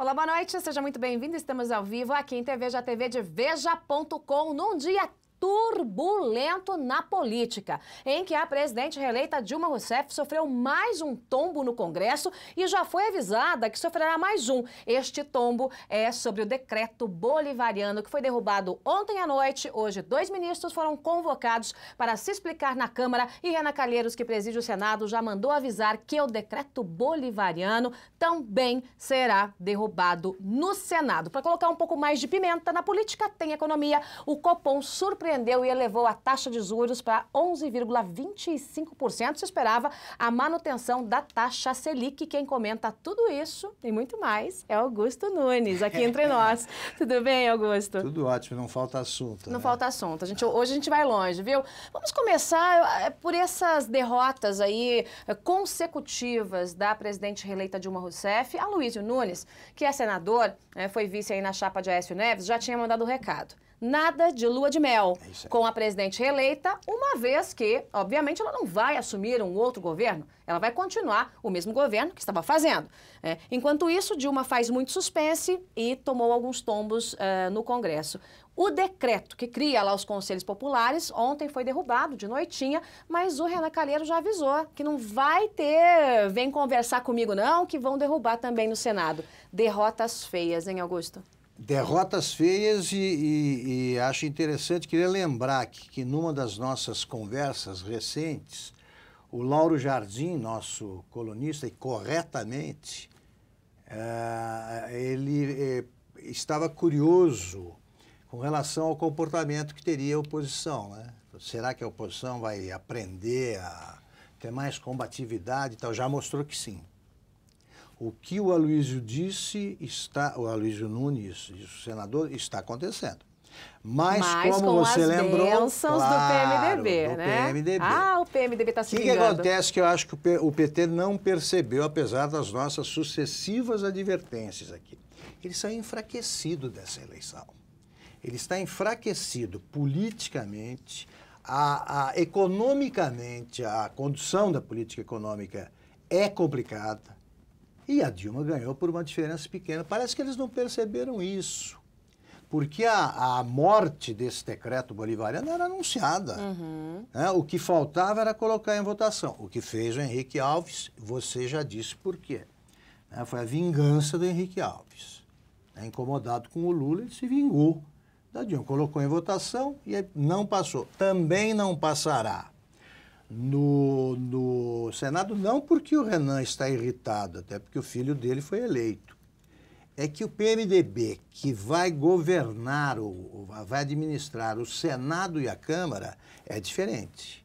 Olá, boa noite, seja muito bem-vindo. Estamos ao vivo aqui em TV TV de Veja.com num dia turbulento na política, em que a presidente reeleita Dilma Rousseff sofreu mais um tombo no Congresso e já foi avisada que sofrerá mais um. Este tombo é sobre o decreto bolivariano que foi derrubado ontem à noite. Hoje, dois ministros foram convocados para se explicar na Câmara e Renan Calheiros, que preside o Senado, já mandou avisar que o decreto bolivariano também será derrubado no Senado. Para colocar um pouco mais de pimenta na política, tem economia, o Copom surpreendeu surpreendeu e elevou a taxa de juros para 11,25%. Se esperava a manutenção da taxa Selic. Quem comenta tudo isso e muito mais é Augusto Nunes, aqui entre nós. Tudo bem, Augusto? Tudo ótimo, não falta assunto. Não né? falta assunto. A gente, hoje a gente vai longe, viu? Vamos começar é, por essas derrotas aí é, consecutivas da presidente reeleita Dilma Rousseff, a Luísio Nunes, que é senador, né, foi vice aí na chapa de Aécio Neves, já tinha mandado o recado nada de lua de mel é com a presidente reeleita, uma vez que, obviamente, ela não vai assumir um outro governo, ela vai continuar o mesmo governo que estava fazendo. É. Enquanto isso, Dilma faz muito suspense e tomou alguns tombos uh, no Congresso. O decreto que cria lá os conselhos populares ontem foi derrubado de noitinha, mas o Renan Calheiro já avisou que não vai ter, vem conversar comigo não, que vão derrubar também no Senado. Derrotas feias, hein, Augusto? derrotas feias e, e, e, acho interessante, queria lembrar que, que numa das nossas conversas recentes, o Lauro Jardim, nosso colunista, e corretamente, uh, ele eh, estava curioso com relação ao comportamento que teria a oposição. Né? Será que a oposição vai aprender a ter mais combatividade e tal? Já mostrou que sim. O que o Aloysio disse está, o Aloysio Nunes o senador está acontecendo. Mas, Mas como com você as lembrou, bênçãos claro, do PMDB, do né? PMDB. Ah, o PMDB está se O que, que acontece que eu acho que o PT não percebeu, apesar das nossas sucessivas advertências aqui. Ele saiu enfraquecido dessa eleição. Ele está enfraquecido politicamente, a, a, economicamente, a condução da política econômica é complicada. E a Dilma ganhou por uma diferença pequena. Parece que eles não perceberam isso. Porque a, a morte desse decreto bolivariano era anunciada. Uhum. Né? O que faltava era colocar em votação. O que fez o Henrique Alves, você já disse por quê. Né? Foi a vingança do Henrique Alves. Né? Incomodado com o Lula, ele se vingou da Dilma. Colocou em votação e não passou. Também não passará no, no Senado, não porque o Renan está irritado, até porque o filho dele foi eleito. É que o PMDB, que vai governar, o, vai administrar o Senado e a Câmara, é diferente.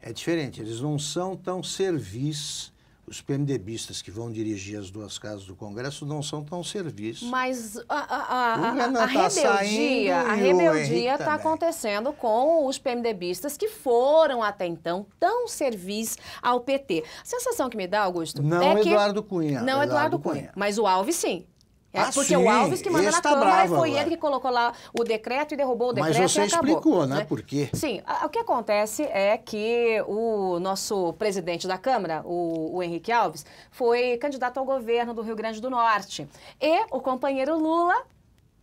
É diferente. Eles não são tão servis os PMDBistas que vão dirigir as duas casas do Congresso não são tão servis. Mas a, a, a, a, tá rebeldia, a rebeldia está acontecendo com os PMDBistas que foram até então tão servis ao PT. A sensação que me dá, Augusto, não é Eduardo que... Cunha. Não Eduardo, Eduardo Cunha, Cunha, mas o Alves sim. É, ah, porque sim, o Alves que manda na tá Câmara e foi agora. ele que colocou lá o decreto e derrubou o decreto. Mas você explicou, né, né? Por quê? Sim. O que acontece é que o nosso presidente da Câmara, o, o Henrique Alves, foi candidato ao governo do Rio Grande do Norte. E o companheiro Lula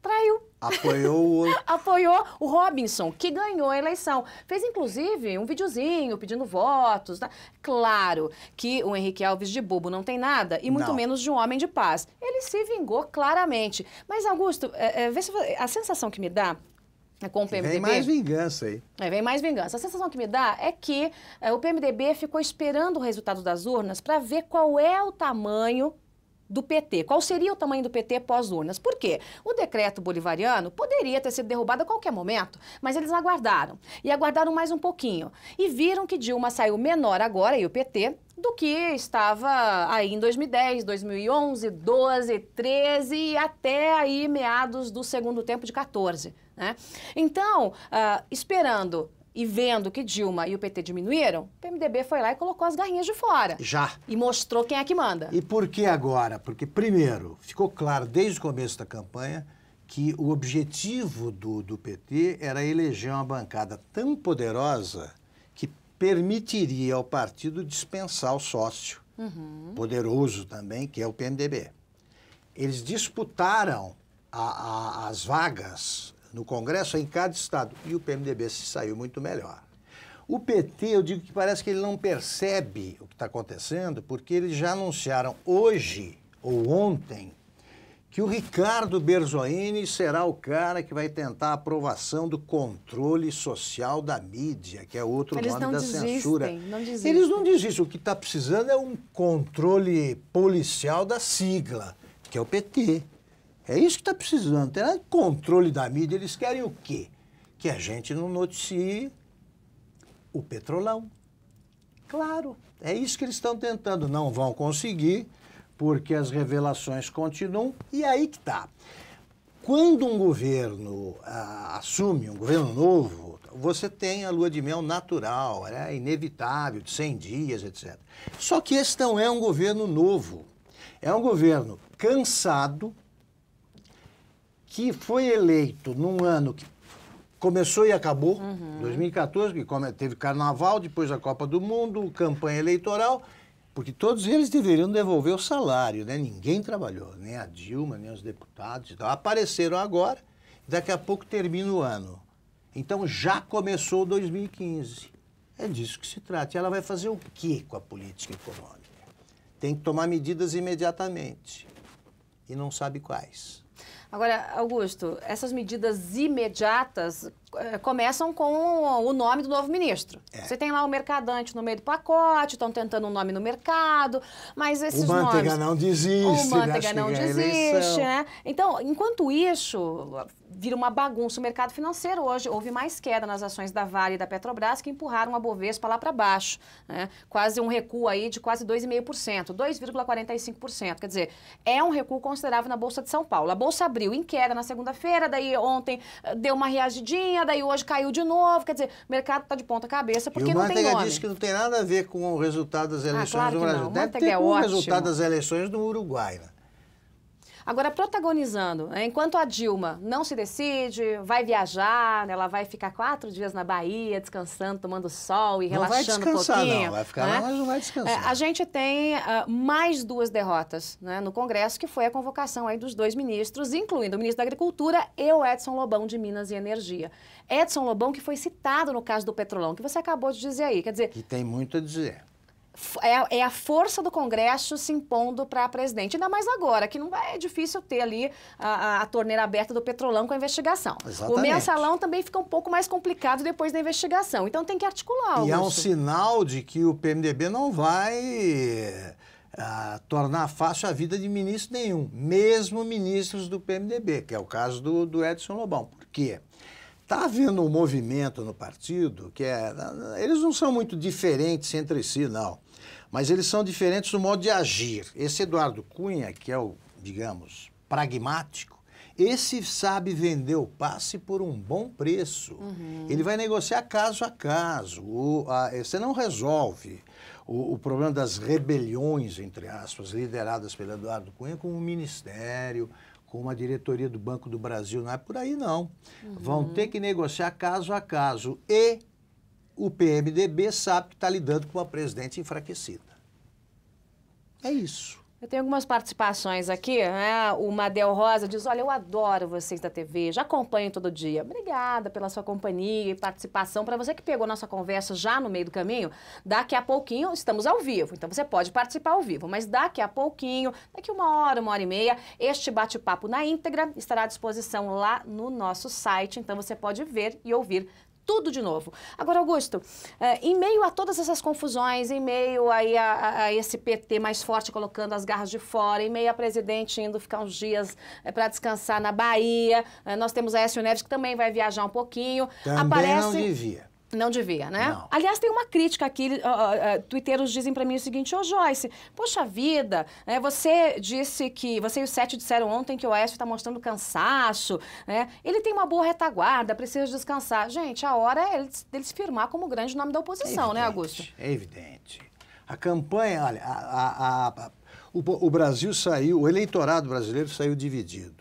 traiu. Apoiou o... Apoiou o Robinson, que ganhou a eleição. Fez, inclusive, um videozinho pedindo votos. Tá? Claro que o Henrique Alves de bobo não tem nada, e muito não. menos de um homem de paz. Ele se vingou claramente. Mas, Augusto, é, é, se, a sensação que me dá né, com o PMDB. Vem mais vingança aí. É, vem mais vingança. A sensação que me dá é que é, o PMDB ficou esperando o resultado das urnas para ver qual é o tamanho do PT. Qual seria o tamanho do PT pós-urnas? Por quê? O decreto bolivariano poderia ter sido derrubado a qualquer momento, mas eles aguardaram. E aguardaram mais um pouquinho. E viram que Dilma saiu menor agora, e o PT, do que estava aí em 2010, 2011, 12, 13 e até aí meados do segundo tempo de 14. Né? Então, uh, esperando e vendo que Dilma e o PT diminuíram, o PMDB foi lá e colocou as garrinhas de fora. Já. E mostrou quem é que manda. E por que agora? Porque, primeiro, ficou claro desde o começo da campanha que o objetivo do, do PT era eleger uma bancada tão poderosa que permitiria ao partido dispensar o sócio uhum. poderoso também, que é o PMDB. Eles disputaram a, a, as vagas no Congresso, em cada estado. E o PMDB se saiu muito melhor. O PT, eu digo que parece que ele não percebe o que está acontecendo, porque eles já anunciaram hoje ou ontem que o Ricardo Berzoini será o cara que vai tentar a aprovação do controle social da mídia, que é outro Eles nome da desistem, censura. Não desistem. Eles não desistem. O que está precisando é um controle policial da sigla, que é o PT. É isso que está precisando. tem nada de controle da mídia. Eles querem o quê? Que a gente não noticie o petrolão. Claro, é isso que eles estão tentando. Não vão conseguir, porque as revelações continuam. E aí que está. Quando um governo ah, assume, um governo novo, você tem a lua de mel natural, é né? inevitável, de 100 dias, etc. Só que esse não é um governo novo. É um governo cansado, que foi eleito num ano que começou e acabou, uhum. 2014, que teve carnaval, depois a Copa do Mundo, campanha eleitoral, porque todos eles deveriam devolver o salário, né? Ninguém trabalhou, nem a Dilma, nem os deputados. Então, apareceram agora, daqui a pouco termina o ano. Então já começou 2015. É disso que se trata. E ela vai fazer o quê com a política econômica? Tem que tomar medidas imediatamente. E não sabe quais. Agora, Augusto, essas medidas imediatas eh, começam com o nome do novo ministro. É. Você tem lá o mercadante no meio do pacote, estão tentando um nome no mercado, mas esses nomes... O Manteiga nomes, não desiste. O né? Manteiga não é desiste, né? Então, enquanto isso, vira uma bagunça o mercado financeiro. Hoje houve mais queda nas ações da Vale e da Petrobras que empurraram a Bovespa lá para baixo. Né? Quase um recuo aí de quase 2,5%, 2,45%. Quer dizer, é um recuo considerável na Bolsa de São Paulo. A Bolsa abriu em queda na segunda-feira, daí ontem eh, deu uma reagidinha, daí hoje caiu de novo. Quer dizer, o mercado está de ponta cabeça porque e não Manteiga tem nome. diz que não tem nada a ver com o resultado das ah, eleições ah, claro do Brasil. Deve ter é com o resultado das eleições do Uruguai, né? Agora, protagonizando, né? enquanto a Dilma não se decide, vai viajar, né, ela vai ficar quatro dias na Bahia, descansando, tomando sol e não relaxando um pouquinho. Não vai descansar, não. Vai ficar né? lá, mas não vai descansar. É, a gente tem uh, mais duas derrotas né, no Congresso, que foi a convocação aí dos dois ministros, incluindo o ministro da Agricultura e o Edson Lobão de Minas e Energia. Edson Lobão, que foi citado no caso do Petrolão, que você acabou de dizer aí. Quer dizer... Que tem muito a dizer é a, é a, força do Congresso se impondo para a presidente. Ainda mais agora, que não é difícil ter ali a, a, a torneira aberta do Petrolão com a investigação. Exatamente. O mensalão também fica um pouco mais complicado depois da investigação. Então tem que articular. Augusto. E é um sinal de que o PMDB não vai. Eh, tornar fácil a vida de ministro nenhum, mesmo ministros do PMDB, que é o caso do, do Edson Lobão. Por quê? Está havendo um movimento no partido que é. Eles não são muito diferentes entre si, não. Mas eles são diferentes no modo de agir. Esse Eduardo Cunha, que é o, digamos, pragmático, esse sabe vender o passe por um bom preço. Uhum. Ele vai negociar caso a caso. O, a, eh, você não resolve o, o, problema das rebeliões, entre aspas, lideradas pelo Eduardo Cunha com o ministério, com uma diretoria do Banco do Brasil. Não é por aí, não. Uhum. Vão ter que negociar caso a caso. E o PMDB sabe que está lidando com uma presidente enfraquecida. É isso. Eu tenho algumas participações aqui. Né? O Madel Rosa diz: Olha, eu adoro vocês da TV, já acompanho todo dia. Obrigada pela sua companhia e participação. Para você que pegou nossa conversa já no meio do caminho, daqui a pouquinho estamos ao vivo. Então você pode participar ao vivo, mas daqui a pouquinho, daqui uma hora, uma hora e meia, este bate-papo na íntegra estará à disposição lá no nosso site. Então você pode ver e ouvir tudo de novo. Agora, Augusto, eh, em meio a todas essas confusões, em meio aí a, a, esse PT mais forte colocando as garras de fora, em meio a presidente indo ficar uns dias eh, para descansar na Bahia, eh, nós temos a Écio Neves que também vai viajar um pouquinho. Também aparece... não devia. Não devia, né? Não. Aliás, tem uma crítica aqui. Uh, uh dizem para mim o seguinte: Ô oh, Joyce, poxa vida, né, você disse que. Você e o Sete disseram ontem que o Oeste está mostrando cansaço, né? Ele tem uma boa retaguarda, precisa descansar. Gente, a hora é ele, dele se firmar como grande nome da oposição, é evidente, né, Augusto? É evidente. A campanha, olha, a, a, a, o, o Brasil saiu, o eleitorado brasileiro saiu dividido.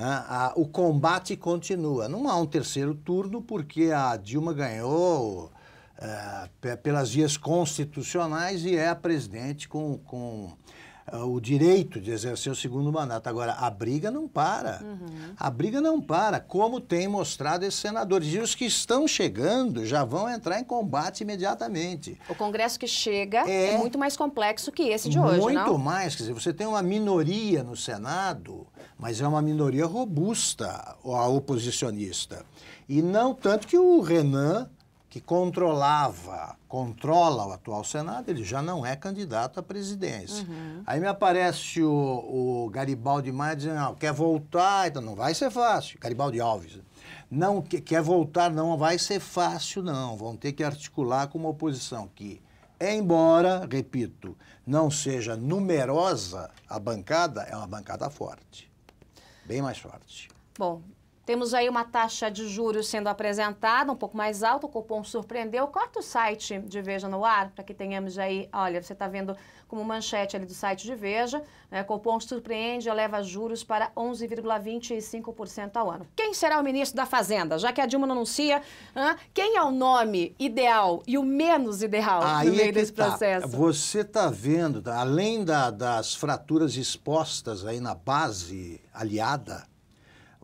Ah, ah, o combate continua. Não há um terceiro turno, porque a Dilma ganhou ah, pelas vias constitucionais e é a presidente com, com é, o direito de exercer o segundo mandato. Agora, a briga não para. Uhum. A briga não para, como tem mostrado esses senadores. E os que estão chegando já vão entrar em combate imediatamente. O Congresso que chega é, é muito mais complexo que esse de hoje, Muito não? mais. Quer dizer, você tem uma minoria no Senado mas é uma minoria robusta, a oposicionista. E não tanto que o Renan, que controlava, controla o atual Senado, ele já não é candidato à presidência. Uhum. Aí me aparece o, o Garibaldi Maia dizendo, ah, quer voltar, então não vai ser fácil. Garibaldi Alves. Não, quer voltar, não vai ser fácil, não. Vão ter que articular com uma oposição que embora, repito, não seja numerosa a bancada, é uma bancada forte bem mais fortes. Bom, temos aí uma taxa de juros sendo apresentada, um pouco mais alta, o cupom surpreendeu. Corta o site de Veja no ar, para que tenhamos aí, olha, você está vendo como manchete ali do site de Veja, né? cupom surpreende, eleva juros para 11,25% ao ano. Quem será o ministro da Fazenda? Já que a Dilma não anuncia, hein? quem é o nome ideal e o menos ideal aí no é meio é desse tá. processo? Você está vendo, além da, das fraturas expostas aí na base aliada,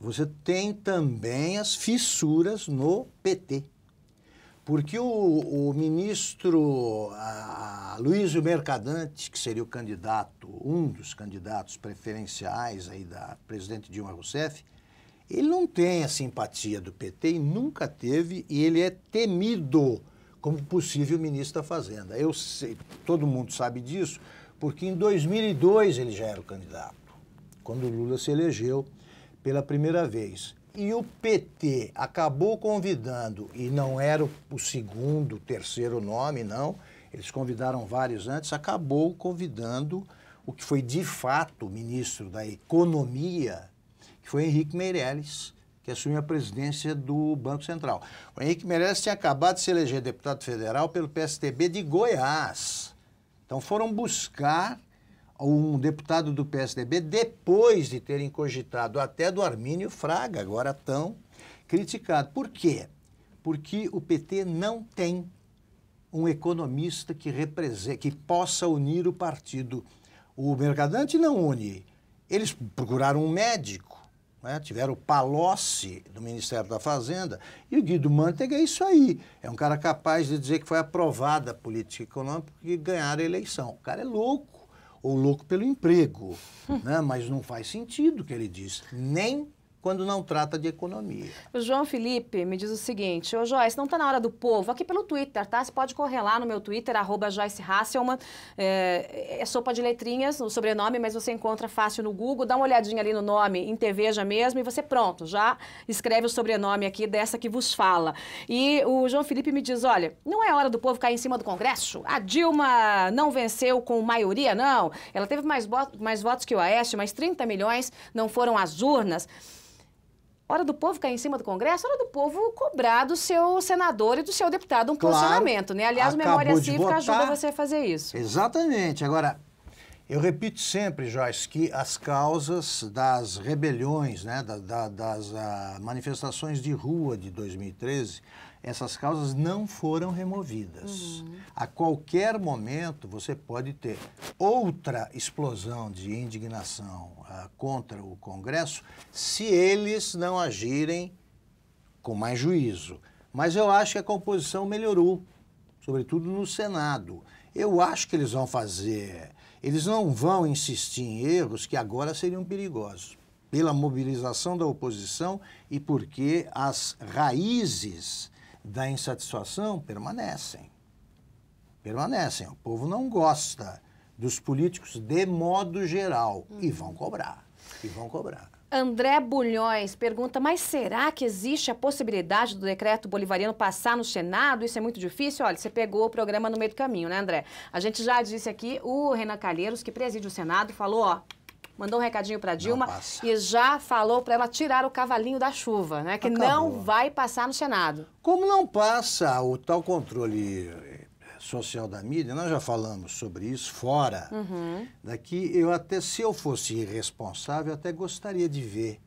você tem também as fissuras no PT. Porque o, o ministro a, Luísio Mercadante, que seria o candidato, um dos candidatos preferenciais aí da presidente Dilma Rousseff, ele não tem a simpatia do PT e nunca teve, e ele é temido como possível ministro da Fazenda. Eu sei, todo mundo sabe disso, porque em 2002 ele já era o candidato, quando o Lula se elegeu pela primeira vez. E o PT acabou convidando, e não era o segundo, terceiro nome, não, eles convidaram vários antes, acabou convidando o que foi de fato ministro da Economia, que foi Henrique Meirelles, que assumiu a presidência do Banco Central. O Henrique Meirelles tinha acabado de se eleger deputado federal pelo PSTB de Goiás. Então foram buscar um deputado do PSDB, depois de terem cogitado até do Armínio Fraga, agora tão criticado. Por quê? Porque o PT não tem um economista que represente, que possa unir o partido. O Mercadante não une. Eles procuraram um médico, né? tiveram o Palocci do Ministério da Fazenda, e o Guido Mantega é isso aí. É um cara capaz de dizer que foi aprovada a política econômica porque ganharam a eleição. O cara é louco ou louco pelo emprego. Né? Mas não faz sentido o que ele diz. Nem quando não trata de economia. O João Felipe me diz o seguinte, ô Joyce, não está na hora do povo, aqui pelo Twitter, tá? Você pode correr lá no meu Twitter, arroba Joyce Hasselman, é, é, sopa de letrinhas, o sobrenome, mas você encontra fácil no Google, dá uma olhadinha ali no nome, em TV já mesmo, e você pronto, já escreve o sobrenome aqui dessa que vos fala. E o João Felipe me diz, olha, não é hora do povo cair em cima do Congresso? A Dilma não venceu com maioria, não. Ela teve mais, mais votos que o Aécio, mas 30 milhões não foram às urnas. Hora do povo cair em cima do Congresso, hora do povo cobrar do seu senador e do seu deputado um claro, posicionamento, né? Aliás, o Memória Cívica votar, ajuda você a fazer isso. Exatamente. Agora, eu repito sempre, Joyce, que as causas das rebeliões, né, da, da, das uh, manifestações de rua de 2013, essas causas não foram removidas. Uhum. A qualquer momento você pode ter outra explosão de indignação uh, contra o Congresso se eles não agirem com mais juízo. Mas eu acho que a composição melhorou, sobretudo no Senado. Eu acho que eles vão fazer, eles não vão insistir em erros que agora seriam perigosos pela mobilização da oposição e porque as raízes da insatisfação permanecem. Permanecem. O povo não gosta dos políticos de modo geral e vão cobrar. E vão cobrar. André Bulhões pergunta: mas será que existe a possibilidade do decreto bolivariano passar no Senado? Isso é muito difícil? Olha, você pegou o programa no meio do caminho, né, André? A gente já disse aqui, o Renan Calheiros, que preside o Senado, falou: ó, mandou um recadinho para Dilma e já falou para ela tirar o cavalinho da chuva, né? Que Acabou. não vai passar no Senado. Como não passa o tal controle eh, social da mídia, nós já falamos sobre isso fora. Uhum. Daqui né, eu até se eu fosse irresponsável, eu até gostaria de ver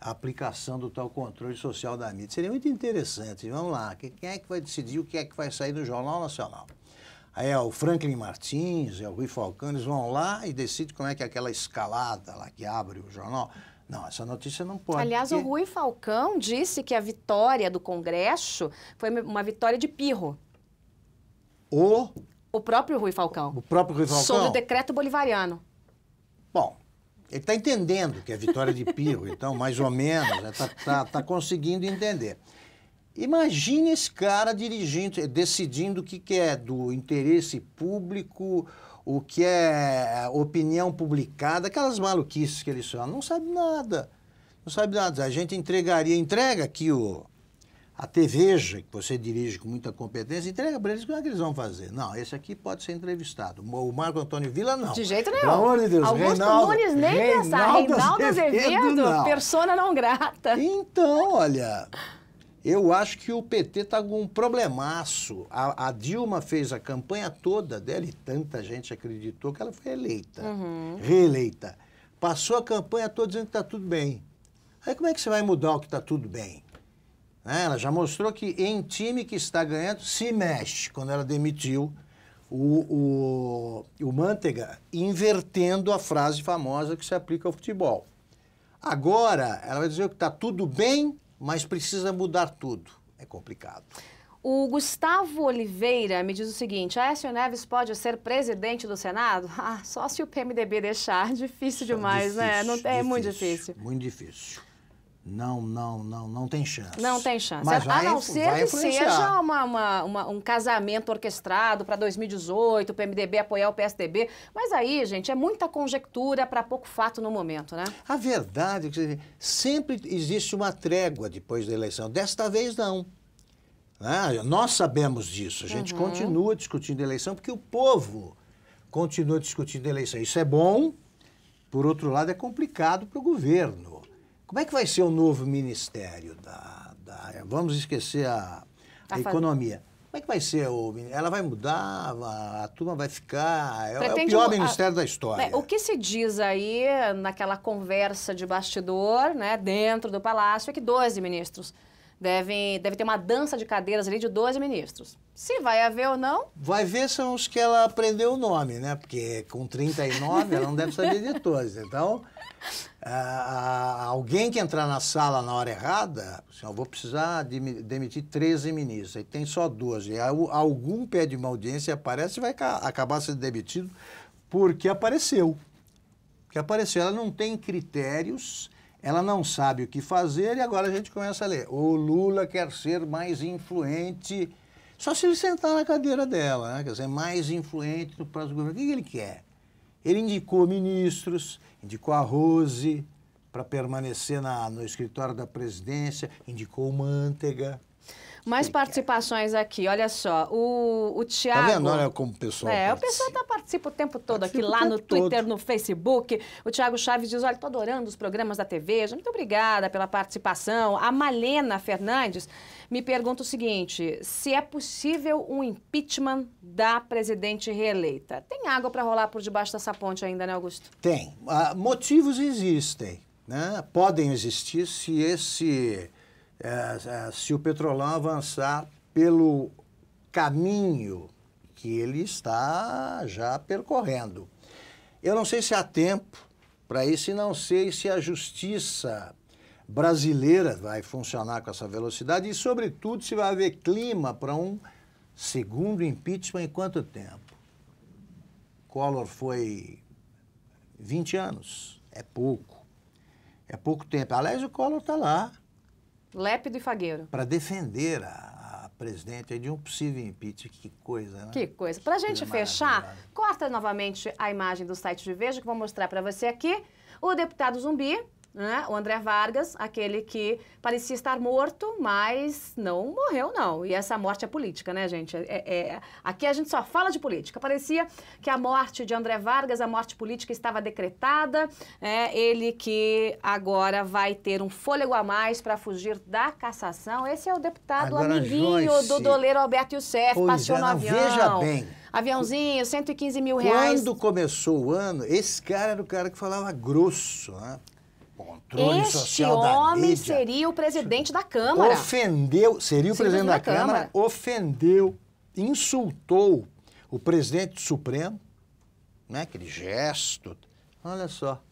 a aplicação do tal controle social da mídia. Seria muito interessante. Vamos lá, quem é que vai decidir o que é que vai sair do Jornal Nacional? é o Franklin Martins, é o Rui Falcão, eles vão lá e decidem como é que é aquela escalada lá que abre o jornal. Não, essa notícia não pode. Aliás, porque... o Rui Falcão disse que a vitória do Congresso foi uma vitória de pirro. O? O próprio Rui Falcão. O próprio Rui Falcão? Sobre o decreto bolivariano. Bom, ele está entendendo que é vitória de pirro, então, mais ou menos, está né? tá, tá conseguindo entender. Imagine esse cara dirigindo, eh, decidindo o que, que é do interesse público, o que é opinião publicada, aquelas maluquices que eles são. Não sabe nada. Não sabe nada. A gente entregaria, entrega aqui o, a TVeja, que você dirige com muita competência, entrega para eles como é que eles vão fazer. Não, esse aqui pode ser entrevistado. O Marco Antônio Vila, não. De jeito nenhum. Pelo amor de Deus, Augusto Reinaldo, Nunes nem Reinaldo pensar. Reinaldo Azevedo, Azevedo não. persona não grata. Então, olha, eu acho que o PT está com um problemaço. A, a, Dilma fez a campanha toda dela e tanta gente acreditou que ela foi eleita, uhum. reeleita. Passou a campanha toda dizendo que está tudo bem. Aí como é que você vai mudar o que está tudo bem? Né? Ela já mostrou que em time que está ganhando se mexe quando ela demitiu o, o, o Manteiga, invertendo a frase famosa que se aplica ao futebol. Agora, ela vai dizer que está tudo bem mas precisa mudar tudo. É complicado. O Gustavo Oliveira me diz o seguinte: Aécio Neves pode ser presidente do Senado? Ah, só se o PMDB deixar. Difícil demais, difícil, né? Não, é difícil, muito difícil. Muito difícil. Não, não, não, não tem chance. Não tem chance. Mas vai, a não ser que seja uma, uma, uma, um casamento orquestrado para 2018, o PMDB apoiar o PSDB. Mas aí, gente, é muita conjectura para pouco fato no momento, né? A verdade é que sempre existe uma trégua depois da eleição. Desta vez, não. Ah, nós sabemos disso. A gente uhum. continua discutindo eleição porque o povo continua discutindo eleição. Isso é bom, por outro lado, é complicado para o governo como é que vai ser o novo Ministério da, da área? Vamos esquecer a, a, tá a economia. Como é que vai ser o Ela vai mudar, a, a turma vai ficar. É, Pretende, é o pior a, ministério da história. Né, o que se diz aí naquela conversa de bastidor, né, dentro do palácio, é que 12 ministros Devem, deve ter uma dança de cadeiras ali de dois ministros. Se vai haver ou não. Vai ver são os que ela aprendeu o nome, né? Porque com 39 ela não deve saber de todos. Então, alguém que entrar na sala na hora errada, assim, eu vou precisar de, demitir 13 ministros, aí tem só 12. Algum pede uma audiência, aparece e vai acabar sendo demitido porque apareceu. Porque apareceu. Ela não tem critérios ela não sabe o que fazer e agora a gente começa a ler. O Lula quer ser mais influente, só se ele sentar na cadeira dela, né? quer dizer, mais influente no próximo governo. O que ele quer? Ele indicou ministros, indicou a Rose para permanecer na, no escritório da presidência, indicou o Manteiga. Mais participações aqui, olha só. O, o Tiago. Tá vendo? Olha como o pessoal. É, participa. o pessoal tá participa o tempo todo aqui lá no Twitter, todo. no Facebook. O Tiago Chaves diz: olha, estou adorando os programas da TV. Muito obrigada pela participação. A Malena Fernandes me pergunta o seguinte: se é possível um impeachment da presidente reeleita? Tem água para rolar por debaixo dessa ponte ainda, né, Augusto? Tem. Uh, motivos existem. Né? Podem existir se esse. Uh, uh, se o petrolão avançar pelo caminho que ele está já percorrendo. Eu não sei se há tempo para isso e não sei se a justiça brasileira vai funcionar com essa velocidade e, sobretudo, se vai haver clima para um segundo impeachment em quanto tempo? Collor foi 20 anos, é pouco. É pouco tempo. Aliás, o Collor está lá. Lépido e fagueiro. Para defender a presidente de um possível impeachment. Que coisa, né? Que coisa. Para a gente fechar, corta novamente a imagem do site de Veja, que vou mostrar para você aqui. O deputado Zumbi né? O André Vargas, aquele que parecia estar morto, mas não morreu, não. E essa morte é política, né, gente? É, é, é, aqui a gente só fala de política. Parecia que a morte de André Vargas, a morte política, estava decretada. É, ele que agora vai ter um fôlego a mais para fugir da cassação. Esse é o deputado agora, amiguinho Joyce, do doleiro Alberto Youssef, pois passeou é, no avião. Veja bem. Aviãozinho, 115 mil reais. Quando começou o ano, esse cara era o cara que falava grosso, né? controle este social da mídia. homem seria o presidente da Câmara. Ofendeu, seria o presidente da Câmara, Câmara, ofendeu, insultou o presidente do Supremo, né? Aquele gesto. Olha só.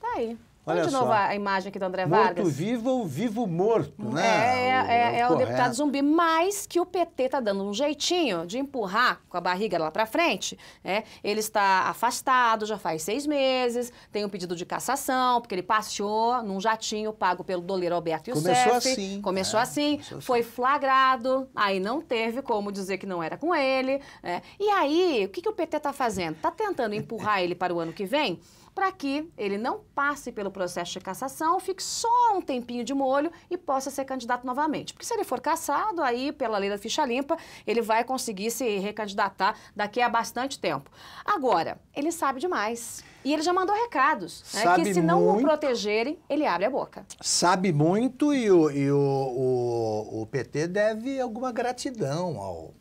Tá aí. Olha de novo só. a imagem aqui do André Vargas. Morto vivo ou vivo morto, né? É, é, é o, é o deputado zumbi, mas que o PT está dando um jeitinho de empurrar com a barriga lá para frente. É, ele está afastado já faz seis meses, tem um pedido de cassação, porque ele passeou num jatinho pago pelo doleiro Alberto Youssef. Começou assim. Começou é, assim, começou assim. foi assim. flagrado, aí não teve como dizer que não era com ele. É. E aí, o que, que o PT está fazendo? Está tentando empurrar ele para o ano que vem? para que ele não passe pelo processo de cassação, fique só um tempinho de molho e possa ser candidato novamente. Porque se ele for cassado, aí, pela lei da ficha limpa, ele vai conseguir se recandidatar daqui a bastante tempo. Agora, ele sabe demais. E ele já mandou recados, né, que se não muito, o protegerem, ele abre a boca. Sabe muito e o, e o, o, o PT deve alguma gratidão ao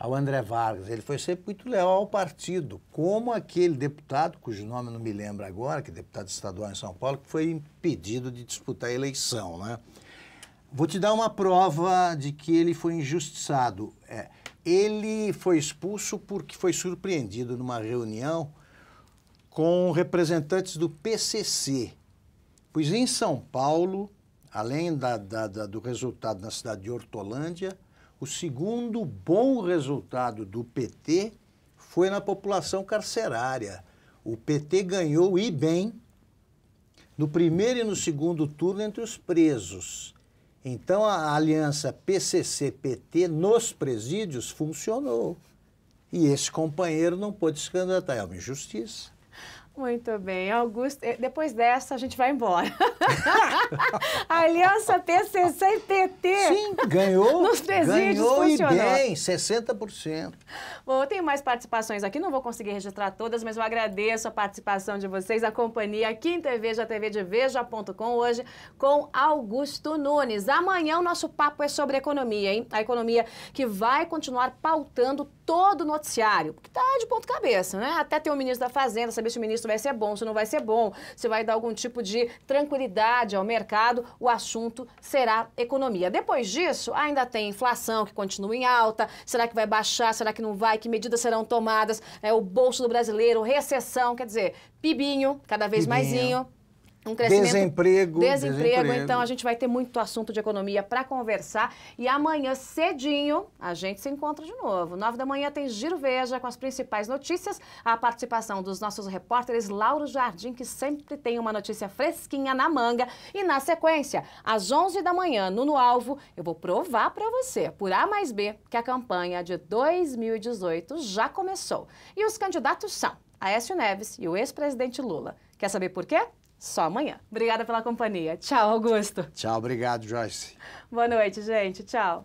ao André Vargas. Ele foi sempre muito leal ao partido, como aquele deputado, cujo nome não me lembro agora, que é deputado estadual em São Paulo, que foi impedido de disputar a eleição. Né? Vou te dar uma prova de que ele foi injustiçado. É, ele foi expulso porque foi surpreendido numa reunião com representantes do PCC. Pois em São Paulo, além da, da, da, do resultado na cidade de Hortolândia, o segundo bom resultado do PT foi na população carcerária. O PT ganhou e bem no primeiro e no segundo turno entre os presos. Então a aliança PCC-PT nos presídios funcionou. E esse companheiro não pôde se candidatar. É uma injustiça. Muito bem. Augusto, eh, depois dessa a gente vai embora. Aliança PCC e PT. Sim, ganhou. Nos presídios ganhou e bem, 60%. Bom, eu tenho mais participações aqui, não vou conseguir registrar todas, mas eu agradeço a participação de vocês, a companhia aqui em TV, já TV de Veja.com, hoje com Augusto Nunes. Amanhã o nosso papo é sobre economia, hein? A economia que vai continuar pautando todo o noticiário, porque tá de ponto cabeça, né? Até ter o ministro da Fazenda, saber se o ministro vai ser bom, se não vai ser bom, se vai dar algum tipo de tranquilidade ao mercado, o assunto será economia. Depois disso, ainda tem inflação que continua em alta, será que vai baixar, será que não vai, que medidas serão tomadas, né, o bolso do brasileiro, recessão, quer dizer, pibinho, cada vez maisinho um crescimento... Desemprego, desemprego. Desemprego, então a gente vai ter muito assunto de economia para conversar. E amanhã, cedinho, a gente se encontra de novo. Nove da manhã tem Giro Veja com as principais notícias, a participação dos nossos repórteres Lauro Jardim, que sempre tem uma notícia fresquinha na manga. E na sequência, às onze da manhã, no No Alvo, eu vou provar para você, por A mais B, que a campanha de 2018 já começou. E os candidatos são Aécio Neves e o ex-presidente Lula. Quer saber por quê? só amanhã. Obrigada pela companhia. Tchau, Augusto. Tchau, obrigado, Joyce. Boa noite, gente. Tchau.